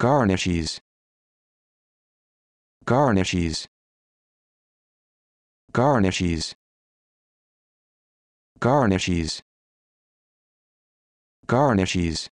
garnishes garnishes garnishes garnishes garnishes